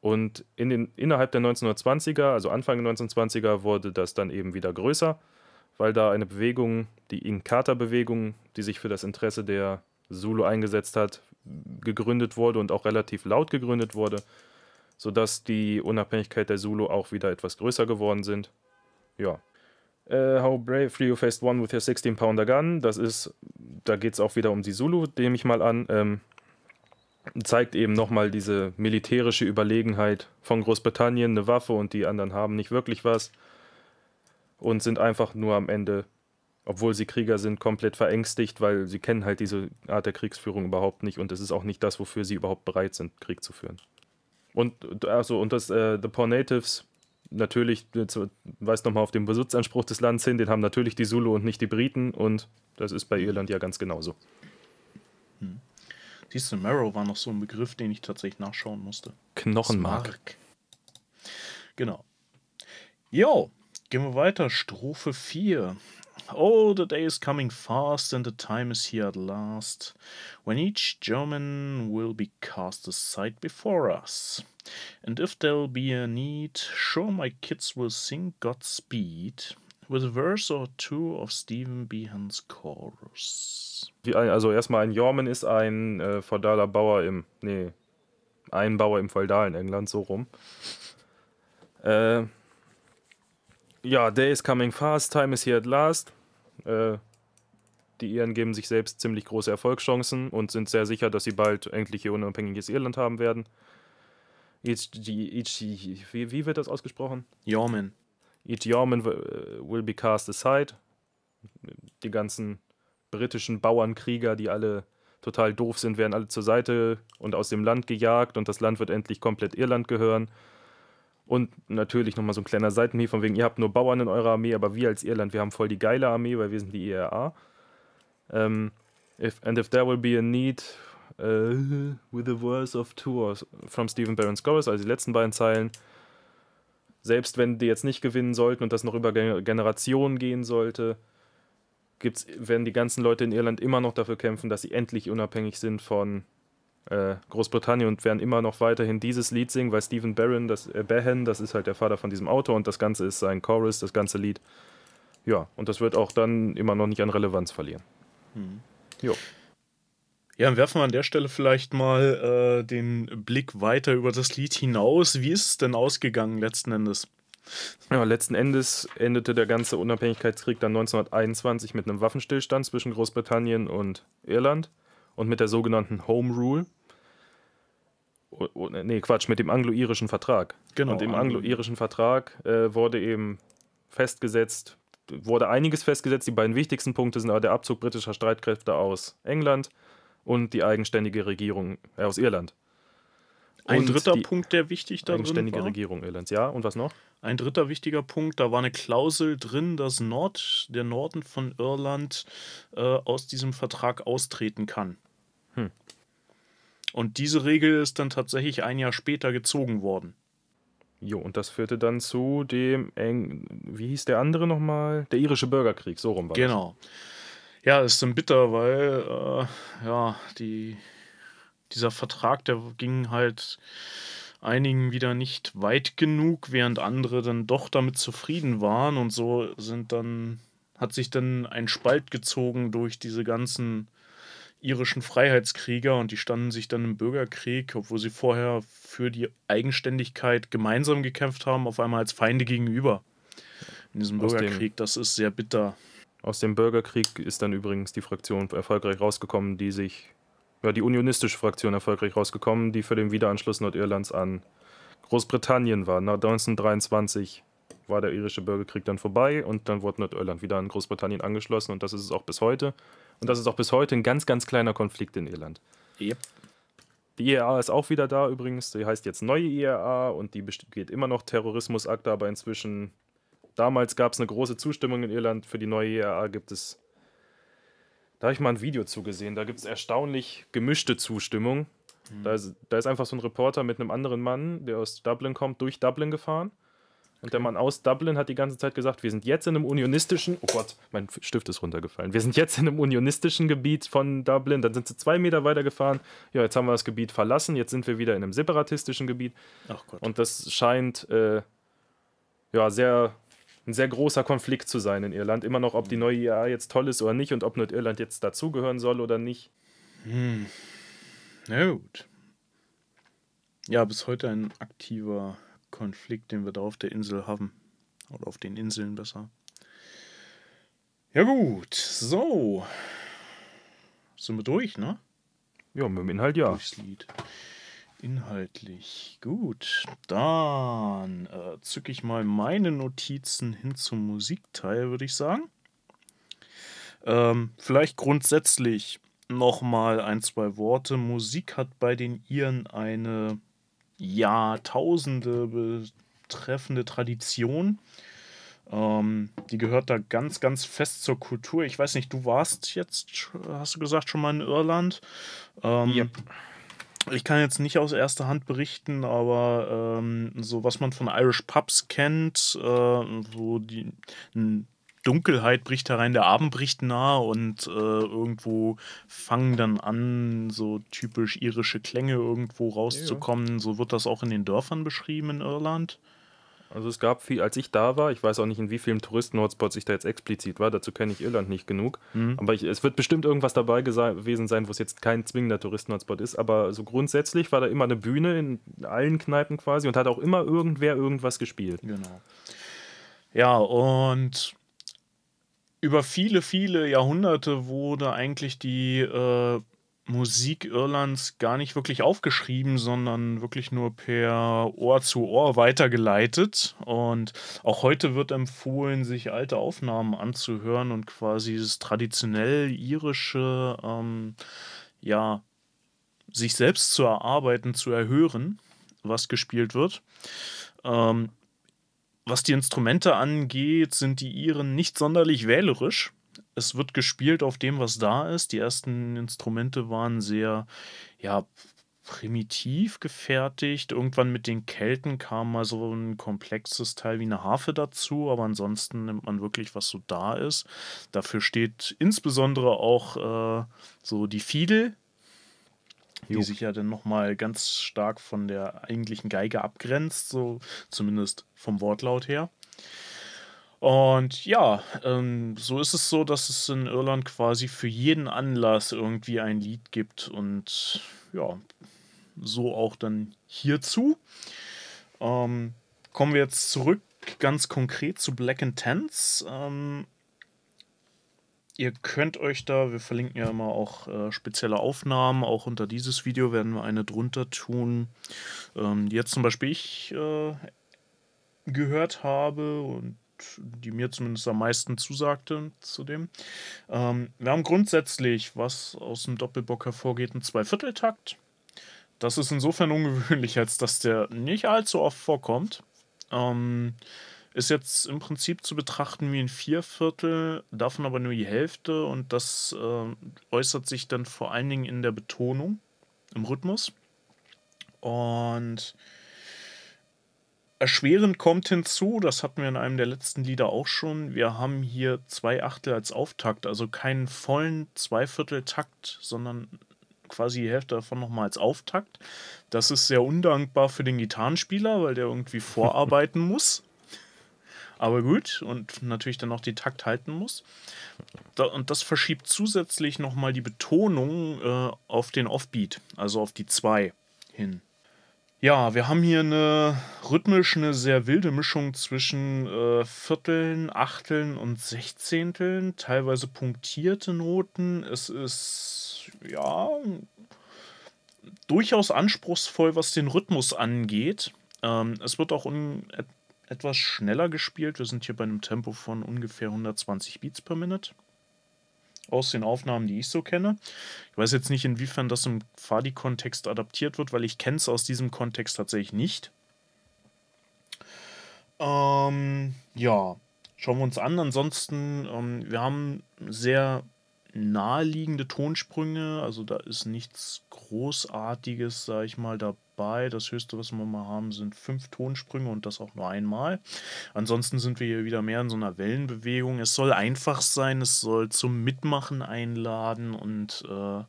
Und in den, innerhalb der 1920er, also Anfang der 1920er, wurde das dann eben wieder größer, weil da eine Bewegung, die Inkata-Bewegung, die sich für das Interesse der Zulu eingesetzt hat, gegründet wurde und auch relativ laut gegründet wurde sodass die Unabhängigkeit der Zulu auch wieder etwas größer geworden sind. Ja. Äh, how bravely you faced one with your 16-pounder gun. Das ist, da geht es auch wieder um die Zulu, nehme ich mal an. Ähm, zeigt eben nochmal diese militärische Überlegenheit von Großbritannien, eine Waffe und die anderen haben nicht wirklich was und sind einfach nur am Ende, obwohl sie Krieger sind, komplett verängstigt, weil sie kennen halt diese Art der Kriegsführung überhaupt nicht und es ist auch nicht das, wofür sie überhaupt bereit sind, Krieg zu führen. Und also und das äh, The Poor Natives natürlich weist nochmal auf den Besitzanspruch des Landes hin, den haben natürlich die Zulu und nicht die Briten und das ist bei Irland ja ganz genauso. Hm. Siehst du, Marrow war noch so ein Begriff, den ich tatsächlich nachschauen musste. Knochenmark. Smark. Genau. Jo, gehen wir weiter. Strophe 4. Oh, the day is coming fast, and the time is here at last, when each German will be cast aside before us. And if there'll be a need, sure my kids will sing Godspeed, with a verse or two of Stephen Behan's chorus. Also erstmal ein Jorman ist ein äh, feudaler Bauer im, nee, ein Bauer im feudalen England, so rum. Äh, ja, Day is coming fast, time is here at last. Äh, die Iren geben sich selbst ziemlich große Erfolgschancen und sind sehr sicher, dass sie bald endlich ihr unabhängiges Irland haben werden. wie, wie wird das ausgesprochen? Yeoman. Each Yeoman äh, will be cast aside. Die ganzen britischen Bauernkrieger, die alle total doof sind, werden alle zur Seite und aus dem Land gejagt und das Land wird endlich komplett Irland gehören. Und natürlich nochmal so ein kleiner Seitenhieb von wegen, ihr habt nur Bauern in eurer Armee, aber wir als Irland, wir haben voll die geile Armee, weil wir sind die IRA. E um, ähm, if, and if there will be a need uh, with the words of two from Stephen Baron Scores, also die letzten beiden Zeilen, selbst wenn die jetzt nicht gewinnen sollten und das noch über Generationen gehen sollte, gibt's, werden die ganzen Leute in Irland immer noch dafür kämpfen, dass sie endlich unabhängig sind von äh, Großbritannien und werden immer noch weiterhin dieses Lied singen, weil Stephen Barron, das, äh, Behan, das ist halt der Vater von diesem Autor und das Ganze ist sein Chorus, das ganze Lied. Ja, und das wird auch dann immer noch nicht an Relevanz verlieren. Mhm. Jo. Ja, dann werfen wir an der Stelle vielleicht mal äh, den Blick weiter über das Lied hinaus. Wie ist es denn ausgegangen letzten Endes? Ja, letzten Endes endete der ganze Unabhängigkeitskrieg dann 1921 mit einem Waffenstillstand zwischen Großbritannien und Irland und mit der sogenannten Home Rule. O, oh, oh, nee, Quatsch, mit dem anglo-irischen Vertrag. Genau. Und im anglo-irischen Vertrag äh, wurde eben festgesetzt, wurde einiges festgesetzt. Die beiden wichtigsten Punkte sind aber der Abzug britischer Streitkräfte aus England und die eigenständige Regierung äh, aus Irland. Ein dritter Punkt, der wichtig da drin war. Regierung Irlands, ja. Und was noch? Ein dritter wichtiger Punkt, da war eine Klausel drin, dass Nord, der Norden von Irland äh, aus diesem Vertrag austreten kann. Hm. Und diese Regel ist dann tatsächlich ein Jahr später gezogen worden. Jo, und das führte dann zu dem, Eng wie hieß der andere nochmal? Der irische Bürgerkrieg, so rum war Genau. Das. Ja, ist dann bitter, weil äh, ja, die dieser Vertrag, der ging halt einigen wieder nicht weit genug, während andere dann doch damit zufrieden waren und so sind dann hat sich dann ein Spalt gezogen durch diese ganzen irischen Freiheitskrieger und die standen sich dann im Bürgerkrieg, obwohl sie vorher für die Eigenständigkeit gemeinsam gekämpft haben, auf einmal als Feinde gegenüber in diesem Bürgerkrieg. Dem, das ist sehr bitter. Aus dem Bürgerkrieg ist dann übrigens die Fraktion erfolgreich rausgekommen, die sich ja, die unionistische Fraktion erfolgreich rausgekommen, die für den Wiederanschluss Nordirlands an Großbritannien war. Na, 1923 war der irische Bürgerkrieg dann vorbei und dann wurde Nordirland wieder an Großbritannien angeschlossen und das ist es auch bis heute. Und das ist auch bis heute ein ganz, ganz kleiner Konflikt in Irland. Yep. Die IRA e ist auch wieder da übrigens, die heißt jetzt neue IRA e und die geht immer noch Terrorismusakte, aber inzwischen, damals gab es eine große Zustimmung in Irland, für die neue IRA e gibt es da habe ich mal ein Video zugesehen. Da gibt es erstaunlich gemischte Zustimmung. Mhm. Da, ist, da ist einfach so ein Reporter mit einem anderen Mann, der aus Dublin kommt, durch Dublin gefahren. Und der Mann aus Dublin hat die ganze Zeit gesagt, wir sind jetzt in einem unionistischen, oh Gott, mein Stift ist runtergefallen, wir sind jetzt in einem unionistischen Gebiet von Dublin, dann sind sie zwei Meter weiter gefahren, ja, jetzt haben wir das Gebiet verlassen, jetzt sind wir wieder in einem separatistischen Gebiet. Ach Gott. Und das scheint äh, ja sehr ein sehr großer Konflikt zu sein in Irland. Immer noch, ob die neue IAA e jetzt toll ist oder nicht und ob Nordirland jetzt dazugehören soll oder nicht. Hm. Na gut. Ja, bis heute ein aktiver Konflikt, den wir da auf der Insel haben. Oder auf den Inseln besser. Ja gut, so. Sind wir durch, ne? Ja, mit dem Inhalt ja. Durchs Lied. Inhaltlich. Gut, dann äh, zücke ich mal meine Notizen hin zum Musikteil, würde ich sagen. Ähm, vielleicht grundsätzlich nochmal ein, zwei Worte. Musik hat bei den Iren eine Jahrtausende betreffende Tradition. Ähm, die gehört da ganz, ganz fest zur Kultur. Ich weiß nicht, du warst jetzt, hast du gesagt, schon mal in Irland? Ähm, yep. Ja ich kann jetzt nicht aus erster Hand berichten, aber ähm, so was man von Irish Pubs kennt, äh, so die Dunkelheit bricht herein, der Abend bricht nah und äh, irgendwo fangen dann an, so typisch irische Klänge irgendwo rauszukommen. Ja. So wird das auch in den Dörfern beschrieben in Irland. Also es gab viel, als ich da war, ich weiß auch nicht, in wie vielen Touristen-Hotspots ich da jetzt explizit war, dazu kenne ich Irland nicht genug. Mhm. Aber ich, es wird bestimmt irgendwas dabei gewesen sein, wo es jetzt kein zwingender Touristen-Hotspot ist. Aber so grundsätzlich war da immer eine Bühne in allen Kneipen quasi und hat auch immer irgendwer irgendwas gespielt. Genau. Ja, und über viele, viele Jahrhunderte wurde eigentlich die äh, Musik Irlands gar nicht wirklich aufgeschrieben, sondern wirklich nur per Ohr zu Ohr weitergeleitet. Und auch heute wird empfohlen, sich alte Aufnahmen anzuhören und quasi das traditionell irische, ähm, ja, sich selbst zu erarbeiten, zu erhören, was gespielt wird. Ähm, was die Instrumente angeht, sind die Iren nicht sonderlich wählerisch es wird gespielt auf dem, was da ist. Die ersten Instrumente waren sehr, ja, primitiv gefertigt. Irgendwann mit den Kelten kam mal so ein komplexes Teil wie eine Harfe dazu, aber ansonsten nimmt man wirklich, was so da ist. Dafür steht insbesondere auch äh, so die Fiedel, die jo. sich ja dann nochmal ganz stark von der eigentlichen Geige abgrenzt, so zumindest vom Wortlaut her. Und ja, ähm, so ist es so, dass es in Irland quasi für jeden Anlass irgendwie ein Lied gibt und ja, so auch dann hierzu. Ähm, kommen wir jetzt zurück ganz konkret zu Black Intense. Ähm, ihr könnt euch da, wir verlinken ja immer auch äh, spezielle Aufnahmen, auch unter dieses Video werden wir eine drunter tun. Ähm, die jetzt zum Beispiel ich äh, gehört habe und die mir zumindest am meisten zusagte zu dem. Ähm, wir haben grundsätzlich, was aus dem Doppelbock hervorgeht, einen Zweivierteltakt. Das ist insofern ungewöhnlich, als dass der nicht allzu oft vorkommt. Ähm, ist jetzt im Prinzip zu betrachten wie ein Vierviertel, davon aber nur die Hälfte und das äh, äußert sich dann vor allen Dingen in der Betonung, im Rhythmus. Und Erschwerend kommt hinzu, das hatten wir in einem der letzten Lieder auch schon, wir haben hier zwei Achtel als Auftakt, also keinen vollen Zweivierteltakt, sondern quasi die Hälfte davon nochmal als Auftakt. Das ist sehr undankbar für den Gitarrenspieler, weil der irgendwie vorarbeiten muss. Aber gut, und natürlich dann auch den Takt halten muss. und das verschiebt zusätzlich nochmal die Betonung äh, auf den Offbeat, also auf die 2 hin. Ja, wir haben hier eine rhythmisch eine sehr wilde Mischung zwischen äh, Vierteln, Achteln und Sechzehnteln, teilweise punktierte Noten. Es ist ja durchaus anspruchsvoll, was den Rhythmus angeht. Ähm, es wird auch etwas schneller gespielt. Wir sind hier bei einem Tempo von ungefähr 120 Beats per Minute aus den Aufnahmen, die ich so kenne. Ich weiß jetzt nicht, inwiefern das im Fadi-Kontext adaptiert wird, weil ich kenne es aus diesem Kontext tatsächlich nicht. Ähm, ja, schauen wir uns an. Ansonsten, ähm, wir haben sehr naheliegende Tonsprünge, also da ist nichts Großartiges, sage ich mal, dabei bei. Das höchste, was wir mal haben, sind fünf Tonsprünge und das auch nur einmal. Ansonsten sind wir hier wieder mehr in so einer Wellenbewegung. Es soll einfach sein, es soll zum Mitmachen einladen und äh,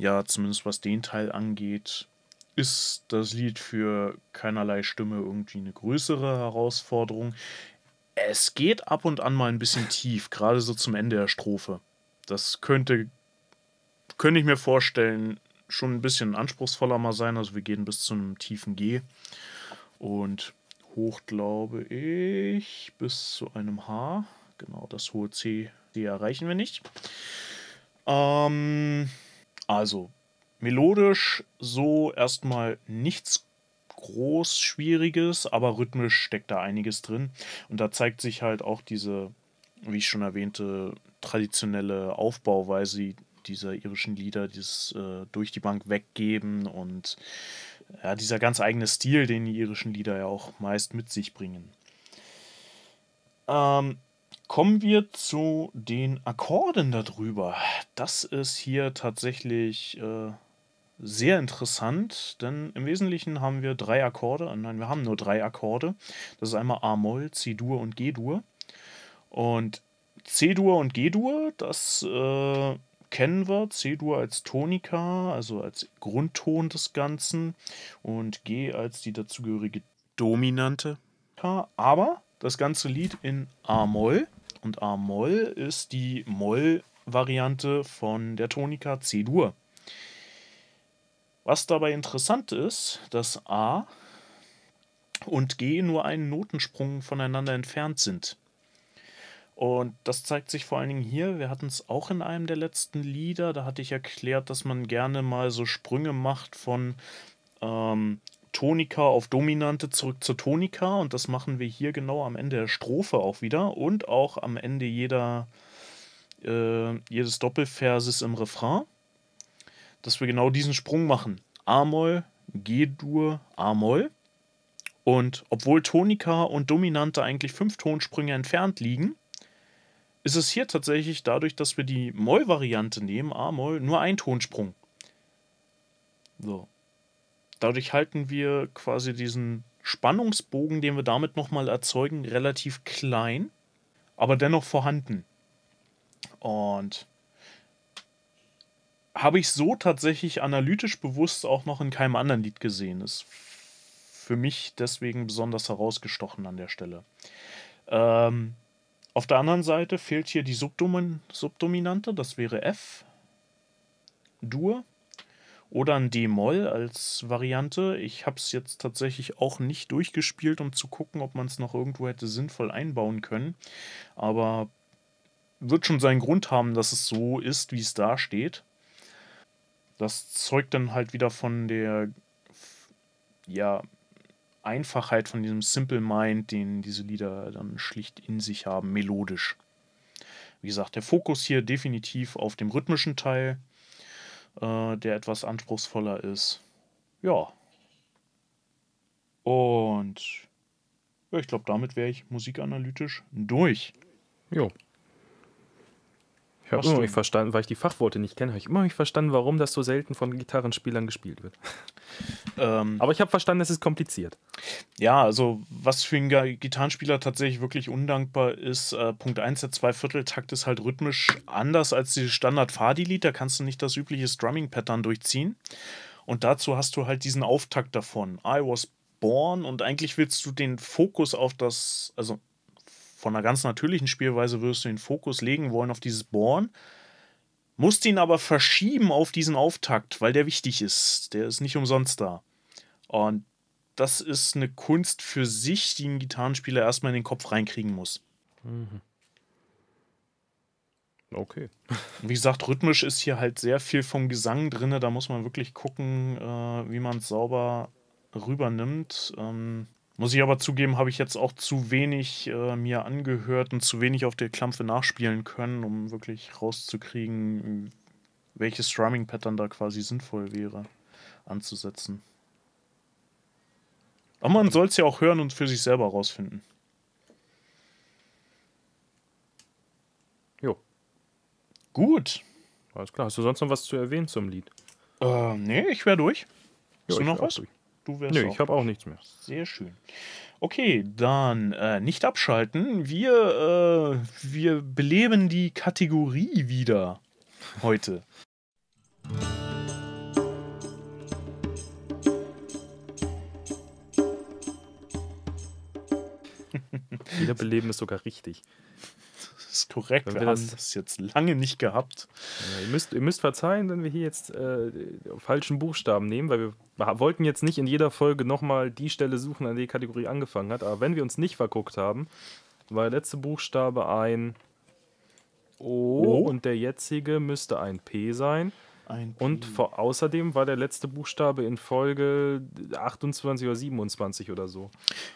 ja, zumindest was den Teil angeht, ist das Lied für keinerlei Stimme irgendwie eine größere Herausforderung. Es geht ab und an mal ein bisschen tief, gerade so zum Ende der Strophe. Das könnte, könnte ich mir vorstellen, schon ein bisschen anspruchsvoller mal sein. Also wir gehen bis zu einem tiefen G und hoch, glaube ich, bis zu einem H. Genau, das hohe C, die erreichen wir nicht. Ähm, also melodisch so erstmal nichts groß Schwieriges, aber rhythmisch steckt da einiges drin. Und da zeigt sich halt auch diese, wie ich schon erwähnte, traditionelle Aufbauweise, dieser irischen Lieder, dieses äh, durch die Bank weggeben und ja, dieser ganz eigene Stil, den die irischen Lieder ja auch meist mit sich bringen. Ähm, kommen wir zu den Akkorden darüber. Das ist hier tatsächlich äh, sehr interessant, denn im Wesentlichen haben wir drei Akkorde. Äh, nein, wir haben nur drei Akkorde. Das ist einmal A-Moll, C-Dur und G-Dur. Und C-Dur und G-Dur, das äh, kennen wir. C-Dur als Tonika, also als Grundton des Ganzen und G als die dazugehörige Dominante. Aber das ganze Lied in A-Moll und A-Moll ist die Moll-Variante von der Tonika C-Dur. Was dabei interessant ist, dass A und G nur einen Notensprung voneinander entfernt sind. Und das zeigt sich vor allen Dingen hier. Wir hatten es auch in einem der letzten Lieder. Da hatte ich erklärt, dass man gerne mal so Sprünge macht von ähm, Tonika auf Dominante zurück zur Tonika. Und das machen wir hier genau am Ende der Strophe auch wieder. Und auch am Ende jeder, äh, jedes Doppelverses im Refrain. Dass wir genau diesen Sprung machen. A-Moll, G-Dur, A-Moll. Und obwohl Tonika und Dominante eigentlich fünf Tonsprünge entfernt liegen, ist es hier tatsächlich dadurch, dass wir die Moll-Variante nehmen, A-Moll, nur ein Tonsprung. So. Dadurch halten wir quasi diesen Spannungsbogen, den wir damit nochmal erzeugen, relativ klein, aber dennoch vorhanden. Und habe ich so tatsächlich analytisch bewusst auch noch in keinem anderen Lied gesehen. Ist für mich deswegen besonders herausgestochen an der Stelle. Ähm, auf der anderen Seite fehlt hier die Subdomin Subdominante, das wäre F, Dur oder ein D-Moll als Variante. Ich habe es jetzt tatsächlich auch nicht durchgespielt, um zu gucken, ob man es noch irgendwo hätte sinnvoll einbauen können. Aber wird schon seinen Grund haben, dass es so ist, wie es da steht. Das zeugt dann halt wieder von der ja, Einfachheit, von diesem Simple Mind, den diese Lieder dann schlicht in sich haben, melodisch. Wie gesagt, der Fokus hier definitiv auf dem rhythmischen Teil, äh, der etwas anspruchsvoller ist. Ja. Und ja, ich glaube, damit wäre ich musikanalytisch durch. Jo. Ich habe immer noch nicht verstanden, weil ich die Fachworte nicht kenne, habe ich immer noch nicht verstanden, warum das so selten von Gitarrenspielern gespielt wird. Ähm, Aber ich habe verstanden, es ist kompliziert. Ja, also was für einen Gitarrenspieler tatsächlich wirklich undankbar ist, äh, Punkt 1, der Zweivierteltakt ist halt rhythmisch anders als die Standard-Fadi-Lied, da kannst du nicht das übliche Strumming-Pattern durchziehen. Und dazu hast du halt diesen Auftakt davon. I was born und eigentlich willst du den Fokus auf das, also von einer ganz natürlichen Spielweise wirst du den Fokus legen wollen auf dieses Bohren. Musst ihn aber verschieben auf diesen Auftakt, weil der wichtig ist. Der ist nicht umsonst da. Und das ist eine Kunst für sich, die ein Gitarrenspieler erstmal in den Kopf reinkriegen muss. Mhm. Okay. Wie gesagt, rhythmisch ist hier halt sehr viel vom Gesang drin. Da muss man wirklich gucken, äh, wie man es sauber rübernimmt. Ähm, muss ich aber zugeben, habe ich jetzt auch zu wenig äh, mir angehört und zu wenig auf der Klampfe nachspielen können, um wirklich rauszukriegen, welches Strumming-Pattern da quasi sinnvoll wäre anzusetzen. Aber man soll es ja auch hören und für sich selber rausfinden. Jo. Gut. Alles klar. Hast du sonst noch was zu erwähnen zum Lied? Äh, nee, ich wäre durch. Hast jo, du noch was? Durch. Du wärst Nö, auch ich habe auch nichts mehr. Sehr schön. Okay, dann äh, nicht abschalten. Wir, äh, wir beleben die Kategorie wieder heute. Wiederbeleben ist sogar richtig ist korrekt. wir, wir haben das, das, jetzt lange nicht gehabt. Ja, ihr, müsst, ihr müsst verzeihen, wenn wir hier jetzt äh, falschen Buchstaben nehmen, weil wir wollten jetzt nicht in jeder Folge nochmal die Stelle suchen, an der die Kategorie angefangen hat. Aber wenn wir uns nicht verguckt haben, war der letzte Buchstabe ein O, o. und der jetzige müsste ein P sein. Ein und vor, außerdem war der letzte Buchstabe in Folge 28 oder 27 oder so.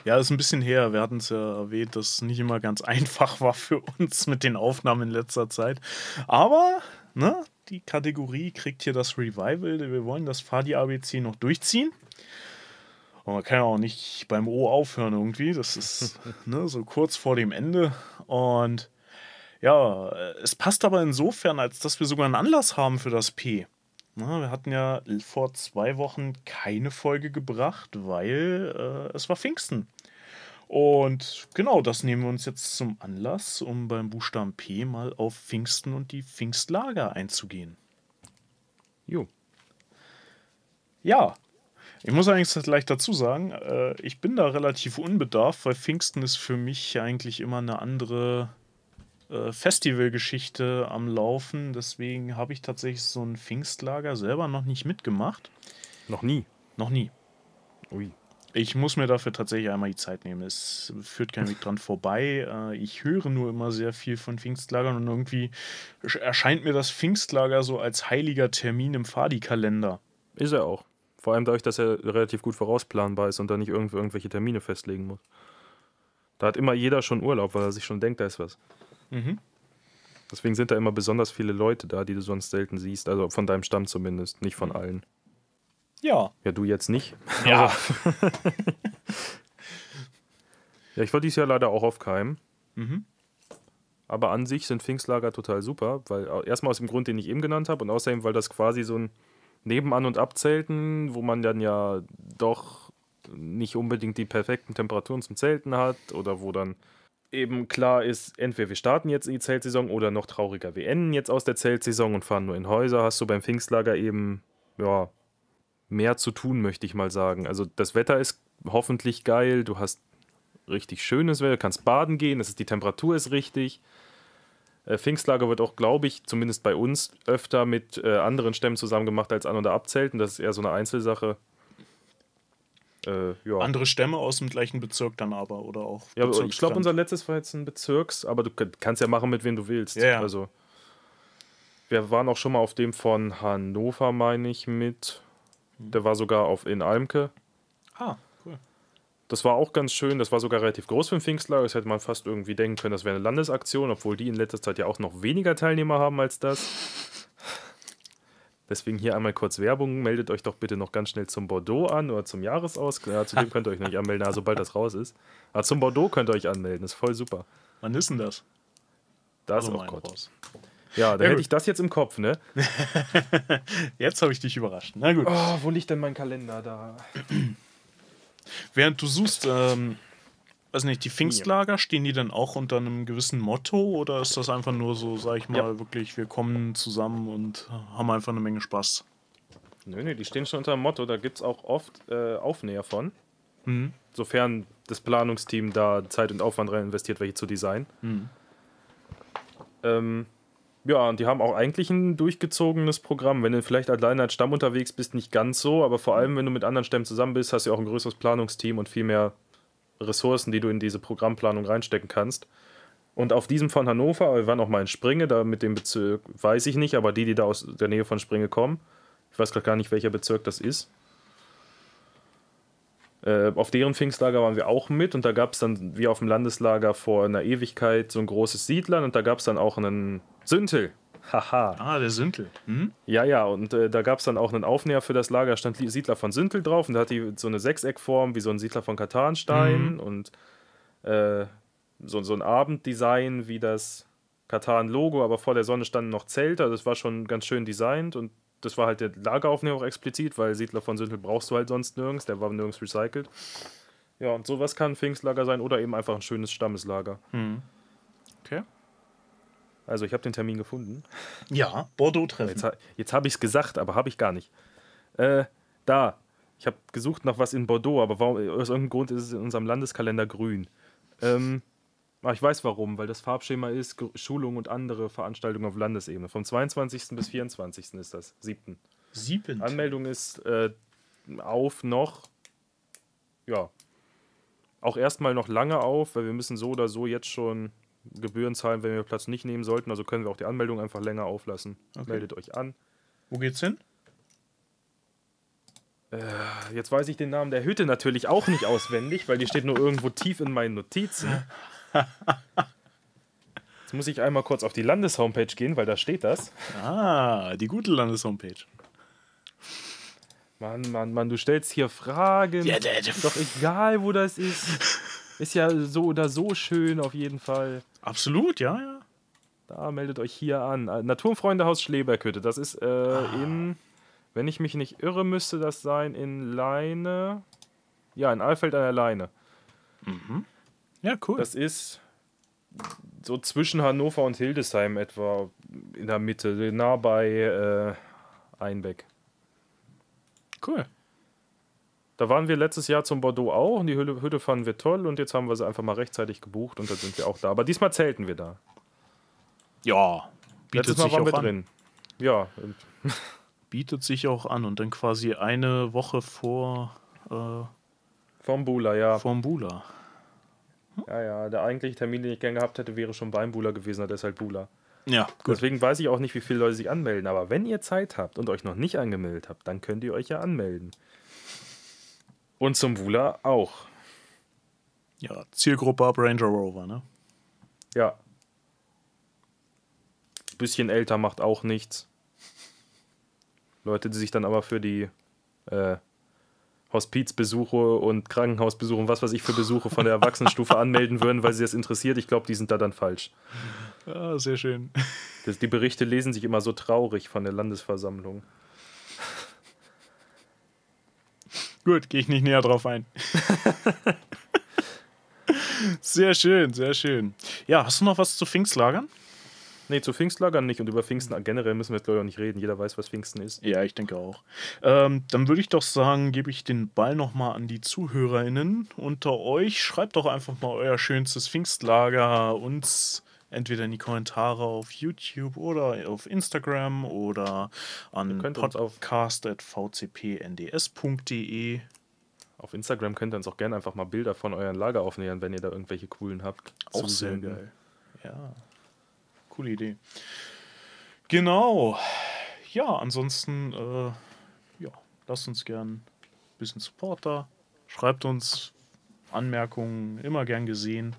Ja, das ist ein bisschen her. Wir hatten es ja erwähnt, dass es nicht immer ganz einfach war für uns mit den Aufnahmen in letzter Zeit. Aber, ne, die Kategorie kriegt hier das Revival. Wir wollen das Fadi-ABC noch durchziehen. Und man kann ja auch nicht beim O aufhören irgendwie. Das ist ne, so kurz vor dem Ende. Und ja, äh, es passt aber insofern, als dass wir sogar einen Anlass haben für das P. Na, wir hatten ja vor zwei Wochen keine Folge gebracht, weil äh, es war Pfingsten. Und genau das nehmen wir uns jetzt zum Anlass, um beim Buchstaben P mal auf Pfingsten und die Pfingstlager einzugehen. Jo. Ja, ich muss eigentlich gleich dazu sagen, äh, ich bin da relativ unbedarft, weil Pfingsten ist für mich eigentlich immer eine andere äh, Festivalgeschichte am Laufen. Deswegen habe ich tatsächlich so ein Pfingstlager selber noch nicht mitgemacht. Noch nie? Noch nie. Ui. Ich muss mir dafür tatsächlich einmal die Zeit nehmen. Es führt kein Weg dran vorbei. Äh, ich höre nur immer sehr viel von Pfingstlagern und irgendwie erscheint mir das Pfingstlager so als heiliger Termin im Fadi-Kalender. Ist er auch. Vor allem dadurch, dass er relativ gut vorausplanbar ist und da nicht irgendwelche Termine festlegen muss. Da hat immer jeder schon Urlaub, weil er sich schon denkt, da ist was. Mhm. Deswegen sind da immer besonders viele Leute da, die du sonst selten siehst. Also von deinem Stamm zumindest, nicht von mhm. allen. Ja. Ja, du jetzt nicht. Ja. Also ja, ich war dieses Jahr leider auch auf Keim. Mhm. Aber an sich sind Pfingstlager total super, weil erstmal aus dem Grund, den ich eben genannt habe, und außerdem, weil das quasi so ein Nebenan- und Abzelten, wo man dann ja doch nicht unbedingt die perfekten Temperaturen zum Zelten hat oder wo dann eben klar ist, entweder wir starten jetzt in die Zeltsaison oder noch trauriger, wir enden jetzt aus der Zeltsaison und fahren nur in Häuser, hast du beim Pfingstlager eben, ja, mehr zu tun, möchte ich mal sagen. Also das Wetter ist hoffentlich geil, du hast richtig schönes Wetter, du kannst baden gehen, das ist, die Temperatur ist richtig. Äh, Pfingstlager wird auch, glaube ich, zumindest bei uns öfter mit äh, anderen Stämmen zusammen gemacht als An- oder Abzelten. Das ist eher so eine Einzelsache. Äh, ja. Andere Stämme aus dem gleichen Bezirk dann aber oder auch. Ja, aber ich glaube, unser letztes war jetzt ein Bezirks, aber du kannst ja machen, mit wem du willst. Ja, ja. Also, wir waren auch schon mal auf dem von Hannover, meine ich, mit. Mhm. Der war sogar auf in Almke. Ah, cool. Das war auch ganz schön. Das war sogar relativ groß für den Pfingstlager. Das hätte man fast irgendwie denken können, das wäre eine Landesaktion, obwohl die in letzter Zeit ja auch noch weniger Teilnehmer haben als das. Deswegen hier einmal kurz Werbung. Meldet euch doch bitte noch ganz schnell zum Bordeaux an oder zum Jahresaus. Ja, zu dem könnt ihr euch nicht anmelden, sobald das raus ist. Aber ah, zum Bordeaux könnt ihr euch anmelden, das ist voll super. Wann ist denn das? Also oh da also ist auch Gott. Raus. Ja, dann hätte ich das jetzt im Kopf, ne? jetzt habe ich dich überrascht. Na gut. Oh, wo liegt denn mein Kalender da? Während du suchst, ähm, weiß nicht, die Pfingstlager, stehen die dann auch unter einem gewissen Motto oder ist das einfach nur so, sag ich mal, ja. wirklich, wir kommen zusammen und haben einfach eine Menge Spaß? Nö, nö, die stehen schon unter dem Motto, da gibt es auch oft äh, Aufnäher von. Mhm. Sofern das Planungsteam da Zeit und Aufwand rein investiert, welche zu designen. Mhm. Ähm, ja, und die haben auch eigentlich ein durchgezogenes Programm. Wenn du vielleicht alleine als Stamm unterwegs bist, nicht ganz so, aber vor mhm. allem, wenn du mit anderen Stämmen zusammen bist, hast du auch ein größeres Planungsteam und viel mehr Ressourcen, die du in diese Programmplanung reinstecken kannst. Und auf diesem von Hannover, wir waren auch mal in Springe, da mit dem Bezirk weiß ich nicht, aber die, die da aus der Nähe von Springe kommen, ich weiß gerade gar nicht, welcher Bezirk das ist. Äh, auf deren Pfingstlager waren wir auch mit und da gab es dann, wie auf dem Landeslager vor einer Ewigkeit, so ein großes Siedlern und da gab es dann auch einen Süntel. Haha. Ah, der Sündel. Hm? Ja, ja, und äh, da gab es dann auch einen Aufnäher für das Lager, Da stand Siedler von Sündel drauf und da hat die so eine Sechseckform wie so ein Siedler von Katarenstein mhm. und äh, so, so ein Abenddesign wie das Katan-Logo, aber vor der Sonne standen noch Zelte, also, das war schon ganz schön designt und das war halt der Lageraufnäher auch explizit, weil Siedler von Sündel brauchst du halt sonst nirgends, der war nirgends recycelt. Ja, und sowas kann ein Pfingstlager sein oder eben einfach ein schönes Stammeslager. Mhm. Okay. Also ich habe den Termin gefunden. Ja, Bordeaux-Treffen. Jetzt, jetzt habe ich es gesagt, aber habe ich gar nicht. Äh, da. Ich habe gesucht nach was in Bordeaux, aber warum, aus irgendeinem Grund ist es in unserem Landeskalender grün. Ähm, ah, ich weiß warum, weil das Farbschema ist Schulung und andere Veranstaltungen auf Landesebene. Vom 22. bis 24. ist das. 7. Siebten. Anmeldung ist äh, auf noch. Ja. Auch erstmal noch lange auf, weil wir müssen so oder so jetzt schon Gebühren zahlen, wenn wir Platz nicht nehmen sollten. Also können wir auch die Anmeldung einfach länger auflassen. Okay. Meldet euch an. Wo geht's hin? Äh, jetzt weiß ich den Namen der Hütte natürlich auch nicht auswendig, weil die steht nur irgendwo tief in meinen Notizen. Jetzt muss ich einmal kurz auf die Landeshomepage gehen, weil da steht das. Ah, die gute Landeshomepage. Mann, Mann, Mann, du stellst hier Fragen. Ja, der, der. Doch egal, wo das ist. Ist ja so oder so schön auf jeden Fall. Absolut, ja, ja. Da meldet euch hier an. Äh, Naturfreundehaus Schleberkütte. Das ist äh, ah. in, wenn ich mich nicht irre, müsste das sein in Leine. Ja, in Alfeld an der Leine. Mhm. Ja, cool. Das ist so zwischen Hannover und Hildesheim etwa in der Mitte, nah bei äh, Einbeck. Cool. Da waren wir letztes Jahr zum Bordeaux auch und die Hütte, Hütte fanden wir toll und jetzt haben wir sie einfach mal rechtzeitig gebucht und dann sind wir auch da. Aber diesmal zelten wir da. Ja, bietet letztes Mal sich waren auch wir an. drin. Ja. bietet sich auch an und dann quasi eine Woche vor. Äh, vom Bula, ja. Vom Bula. Hm? Ja, ja, der eigentliche Termin, den ich gern gehabt hätte, wäre schon beim Bula gewesen, aber der ist halt Bula. Ja, gut. Deswegen weiß ich auch nicht, wie viele Leute sich anmelden, aber wenn ihr Zeit habt und euch noch nicht angemeldet habt, dann könnt ihr euch ja anmelden. Und zum Wula auch. Ja, Zielgruppe ab Ranger Rover, ne? Ja. Bisschen älter macht auch nichts. Leute, die sich dann aber für die äh, Hospizbesuche und Krankenhausbesuche und was weiß ich für Besuche von der Erwachsenenstufe anmelden würden, weil sie das interessiert. Ich glaube, die sind da dann falsch. Ja, sehr schön. Das, die Berichte lesen sich immer so traurig von der Landesversammlung. Gut, gehe ich nicht näher drauf ein. sehr schön, sehr schön. Ja, hast du noch was zu Pfingstlagern? Nee, zu Pfingstlagern nicht. Und über Pfingsten generell müssen wir jetzt, glaube ich, auch nicht reden. Jeder weiß, was Pfingsten ist. Ja, ich denke auch. Ähm, dann würde ich doch sagen, gebe ich den Ball nochmal an die ZuhörerInnen unter euch. Schreibt doch einfach mal euer schönstes Pfingstlager uns entweder in die Kommentare auf YouTube oder auf Instagram oder an podcast.vcpnds.de. Auf Instagram könnt ihr uns auch gerne einfach mal Bilder von euren Lager aufnähern, wenn ihr da irgendwelche coolen habt. Auch sehr geil. Ja. Coole Idee. Genau. Ja, ansonsten, äh, ja, lasst uns gern ein bisschen Support da. Schreibt uns, Anmerkungen immer gern gesehen.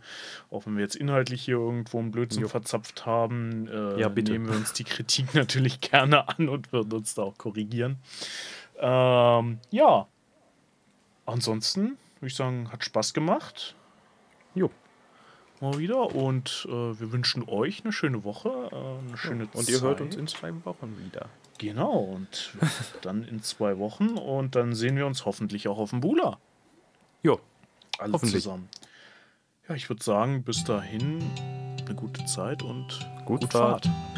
Auch wenn wir jetzt inhaltlich hier irgendwo einen Blödsinn jo. verzapft haben, äh, ja, nehmen wir uns die Kritik natürlich gerne an und würden uns da auch korrigieren. Ähm, ja. Ansonsten würde ich sagen, hat Spaß gemacht. Jo. Mal wieder und äh, wir wünschen euch eine schöne Woche, äh, eine schöne ja, und Zeit. Und ihr hört uns in zwei Wochen wieder. Genau, und dann in zwei Wochen und dann sehen wir uns hoffentlich auch auf dem Bula. Jo. Alle zusammen. Ja, ich würde sagen, bis dahin eine gute Zeit und Gut gute Fahrt. Fahrt.